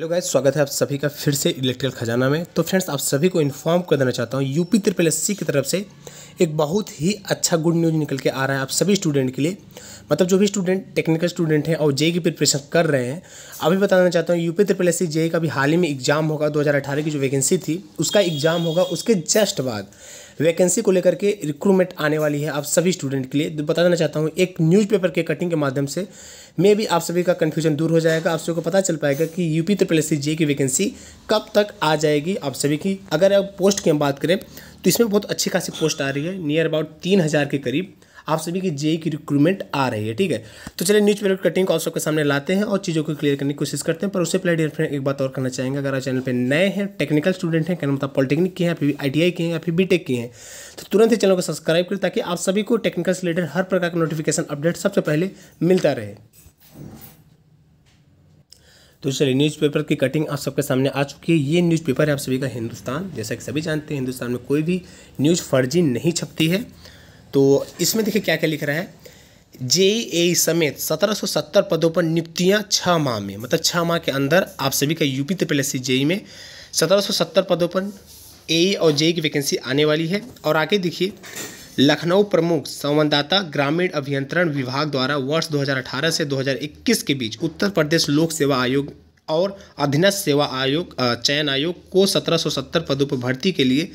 hello guys स्वागत है आप सभी का फिर से इलेक्ट्रिकल खजाना में तो फ्रेंड्स आप सभी को इन्फॉर्म कर देना चाहता हूँ यूपी त्रिपल एस की तरफ से एक बहुत ही अच्छा गुड न्यूज निकल के आ रहा है आप सभी स्टूडेंट के लिए मतलब जो भी स्टूडेंट टेक्निकल स्टूडेंट हैं और जे की प्रिपरेशन कर रहे हैं अभी बताना चाहता हूँ यूपी त्रिपल एस सी जे का भी हाल ही में एग्ज़ाम होगा 2018 की जो वैकेंसी थी उसका एग्ज़ाम होगा उसके जस्ट बाद वैकेंसी को लेकर के रिक्रूटमेंट आने वाली है आप सभी स्टूडेंट के लिए तो बता देना चाहता हूँ एक न्यूज़पेपर के कटिंग के माध्यम से मे भी आप सभी का कन्फ्यूजन दूर हो जाएगा आप सभी को पता चल पाएगा कि यूपी त्रिपल एस सी जे की वैकेंसी कब तक आ जाएगी आप सभी की अगर आप पोस्ट की हम बात करें तो इसमें बहुत अच्छी खासी पोस्ट आ रही है नियर अबाउट तीन हज़ार के करीब आप सभी e की जेई की रिक्रूटमेंट आ रही है ठीक है तो चलिए न्यूज पेपर कटिंग को सबके सामने लाते हैं और चीज़ों को क्लियर करने की कोशिश करते हैं पर उससे पहले डियर फ्रेंड एक बात और करना चाहेंगे अगर आप चैनल पर नए हैं टेक्निकल स्टूडेंट हैं क्या मतलब पॉलिटेक्निक के हैं फिर आई टी के हैं या फिर बी के हैं तो तुरंत ही चैनल को सब्सक्राइब करें ताकि आप सभी को टेक्निकल से रिलेटेड हर प्रकार का नोटिफिकेशन अपडेट सबसे पहले मिलता रहे तो चलिए न्यूज़पेपर की कटिंग आप सबके सामने आ चुकी है ये न्यूज़पेपर है आप सभी का हिंदुस्तान जैसा कि सभी जानते हैं हिंदुस्तान में कोई भी न्यूज़ फर्जी नहीं छपती है तो इसमें देखिए क्या क्या लिख रहा है जे ए समेत 1770 पदों पर नियुक्तियां छः माह में मतलब छः माह के अंदर आप सभी का यूपी त्रिपलसी जेई में 1770 पदों पर ए और जेई की वैकेंसी आने वाली है और आगे देखिए लखनऊ प्रमुख संवाददाता ग्रामीण अभियंत्रण विभाग द्वारा वर्ष 2018 से 2021 के बीच उत्तर प्रदेश लोक सेवा आयोग और अधीनस्थ सेवा आयोग चयन आयोग को 1770 पदों पर भर्ती के लिए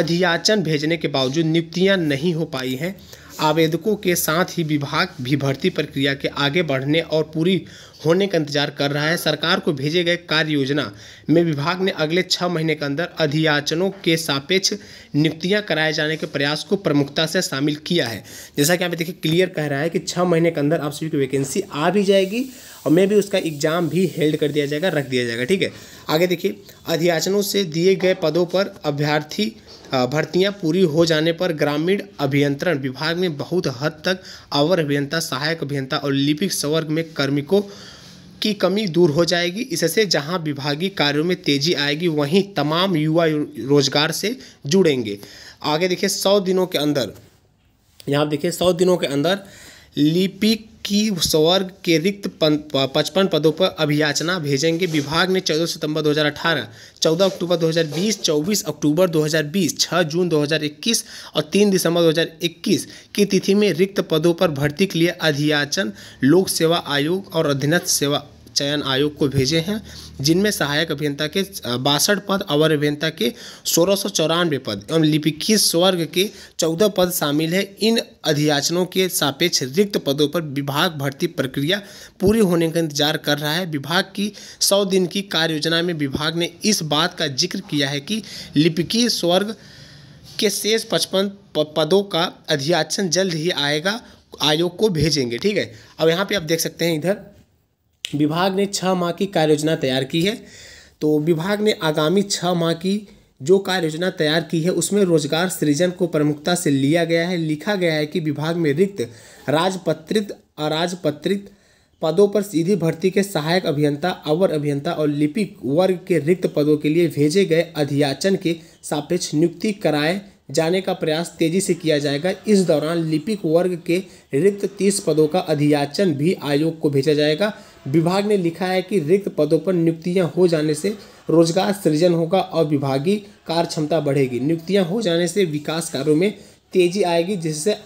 अधियाचन भेजने के बावजूद नियुक्तियां नहीं हो पाई हैं आवेदकों के साथ ही विभाग भी भर्ती प्रक्रिया के आगे बढ़ने और पूरी होने का इंतजार कर रहा है सरकार को भेजे गए कार्य योजना में विभाग ने अगले छः महीने के अंदर अधियाचनों के सापेक्ष नियुक्तियां कराए जाने के प्रयास को प्रमुखता से शामिल किया है जैसा कि आप देखिए क्लियर कह रहा है कि छः महीने के अंदर आप सभी की वैकेंसी आ भी जाएगी और मे भी उसका एग्जाम भी हेल्ड कर दिया जाएगा रख दिया जाएगा ठीक है आगे देखिए अधियाचनों से दिए गए पदों पर अभ्यर्थी भर्तियां पूरी हो जाने पर ग्रामीण अभियंत्रण विभाग में बहुत हद तक अवर अभियंता सहायक अभियंता और लिपिक स्वर्ग में कर्मिकों की कमी दूर हो जाएगी इससे जहां विभागीय कार्यों में तेजी आएगी वहीं तमाम युवा रोजगार से जुड़ेंगे आगे देखिए सौ दिनों के अंदर यहाँ देखिए सौ दिनों के अंदर लिपिक की स्वर्ग के रिक्त पचपन पदों पर अभियाचना भेजेंगे विभाग ने 14 सितंबर 2018, 14 अक्टूबर 2020, 24 अक्टूबर 2020, 6 जून 2021 और 3 दिसंबर 2021 की तिथि में रिक्त पदों पर भर्ती के लिए अधियाचन लोक सेवा आयोग और अधीनस्थ सेवा चयन आयोग को भेजे हैं जिनमें सहायक अभियंता के बासठ पद अवर अभियंता के सोलह सौ चौरानवे पद एवं लिपिकीय स्वर्ग के चौदह पद शामिल है इन अधियाचनों के सापेक्ष रिक्त पदों पर विभाग भर्ती प्रक्रिया पूरी होने का इंतजार कर रहा है विभाग की सौ दिन की कार्य योजना में विभाग ने इस बात का जिक्र किया है कि लिपिकीय स्वर्ग के शेष पचपन पदों का अध्याचन जल्द ही आएगा आयोग को भेजेंगे ठीक है अब यहाँ पे आप देख सकते हैं इधर विभाग ने छः माह की कार्य योजना तैयार की है तो विभाग ने आगामी छः माह की जो कार्य योजना तैयार की है उसमें रोजगार सृजन को प्रमुखता से लिया गया है लिखा गया है कि विभाग में रिक्त राजपत्रित अराजपत्रित पदों पर सीधी भर्ती के सहायक अभियंता अवर अभियंता और लिपिक वर्ग के रिक्त पदों के लिए भेजे गए अधियाचन के सापेक्ष नियुक्ति कराए जाने का प्रयास तेजी से किया जाएगा इस दौरान लिपिक वर्ग के रिक्त तीस पदों का अधियाचन भी आयोग को भेजा जाएगा विभाग ने लिखा है कि रिक्त पदों पर नियुक्तियां हो जाने से रोजगार सृजन होगा और विभागीय कार्य क्षमता बढ़ेगी नियुक्तियां हो जाने से विकास कार्यों में तेजी आएगी जिससे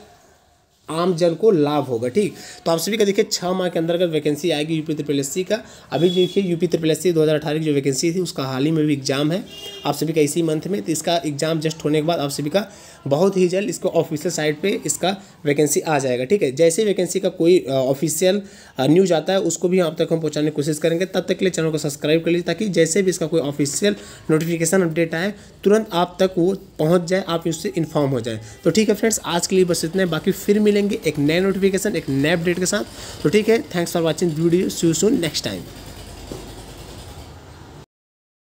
आम जन को लाभ होगा ठीक तो आप सभी का देखिए छः माह के अंदर अगर वैकेंसी आएगी यूपी त्रिपल एस का अभी देखिए यूपी त्रिपल एस दो की जो वैकेंसी थी उसका हाल ही में भी एग्जाम है आप सभी का इसी मंथ में तो इसका एग्जाम जस्ट होने के बाद आप सभी का बहुत ही जल्द इसको ऑफिशियल साइट पे इसका वैकेंसी आ जाएगा ठीक है जैसे वैकेंसी का कोई ऑफिशियल न्यूज़ आता है उसको भी आप तक हम पहुँचाने की कोशिश करेंगे तब तक के लिए चैनल को सब्सक्राइब कर लीजिए ताकि जैसे भी इसका कोई ऑफिशियल नोटिफिकेशन अपडेट आए तुरंत आप तक वो पहुँच जाए आप उससे इन्फॉर्म हो जाए तो ठीक है फ्रेंड्स आज के लिए बस इतने बाकी फिर मिले मिलेंगे एक नए नोटिफिकेशन एक नए अपडेट के साथ तो ठीक है थैंक्स फॉर वॉचिंग वीडियो सू सून नेक्स्ट टाइम